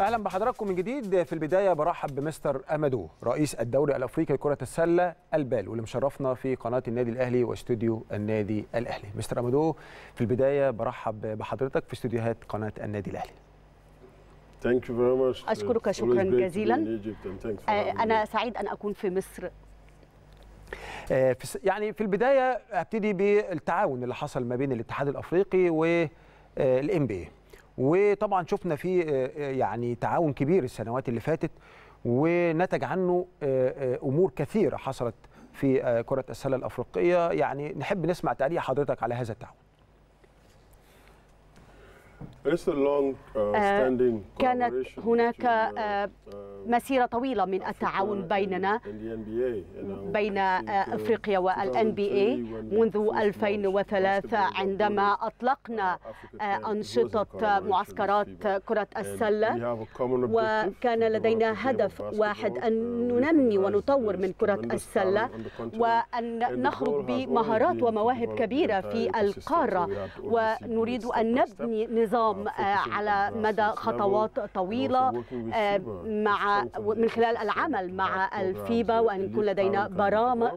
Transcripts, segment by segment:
اهلا بحضراتكم من جديد في البدايه برحب بمستر امادو رئيس الدوري الافريقي لكره السله البال واللي مشرفنا في قناه النادي الاهلي واستوديو النادي الاهلي مستر امادو في البدايه برحب بحضرتك في استوديوهات قناه النادي الاهلي اشكرك شكرا جزيلا آه، انا سعيد ان اكون في مصر آه، يعني في البدايه ابتدي بالتعاون اللي حصل ما بين الاتحاد الافريقي والام آه، بي وطبعا شفنا فيه آه، آه، يعني تعاون كبير السنوات اللي فاتت ونتج عنه آه، امور كثيره حصلت في كره السله الافريقيه يعني نحب نسمع تعليق حضرتك على هذا التعاون Uh, آه، كانت هناك آه، uh, مسيرة طويلة من التعاون بيننا بين آه، uh, أفريقيا والان بي اي منذ 2003 عندما أطلقنا أنشطة معسكرات كرة السلة وكان لدينا هدف واحد أن ننمي ونطور من كرة السلة وأن نخرج بمهارات ومواهب كبيرة في القارة ونريد أن نبني نظام النظام آه، على مدى خطوات آه، طويلة آه، مع من خلال العمل مع الفيبا وأن يكون لدينا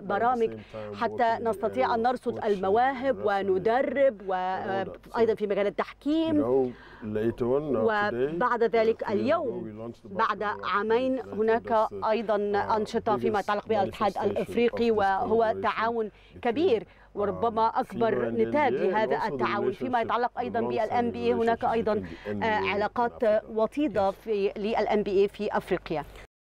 برامج حتى نستطيع أن نرصد المواهب وندرب وأيضا في مجال التحكيم وبعد ذلك اليوم بعد عامين هناك أيضا uh, أنشطة فيما يتعلق بالاتحاد الإفريقي وهو تعاون كبير um, وربما أكبر نتاج لهذا التعاون فيما يتعلق أيضا بالأم بي هناك هناك ايضا آه، علاقات وطيده في للان بي اي في افريقيا